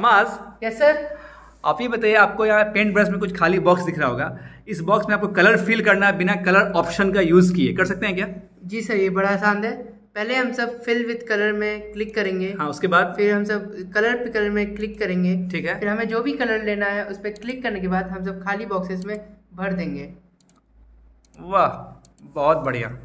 अमाज yes sir आप ये बताइए आपको यहाँ पेंट ब्रश में कुछ खाली बॉक्स दिख रहा होगा इस बॉक्स में आपको कलर फिल करना है बिना कलर ऑप्शन का यूज़ किए कर सकते हैं क्या जी सर ये बड़ा आसान है पहले हम सब फिल विद कलर में क्लिक करेंगे हाँ उसके बाद फिर हम सब कलर पे कलर में क्लिक करेंगे ठीक है फिर हमें जो भी कलर लेना है उस पर क्लिक करने के बाद हम सब खाली बॉक्सेस में भर देंगे वाह बहुत बढ़िया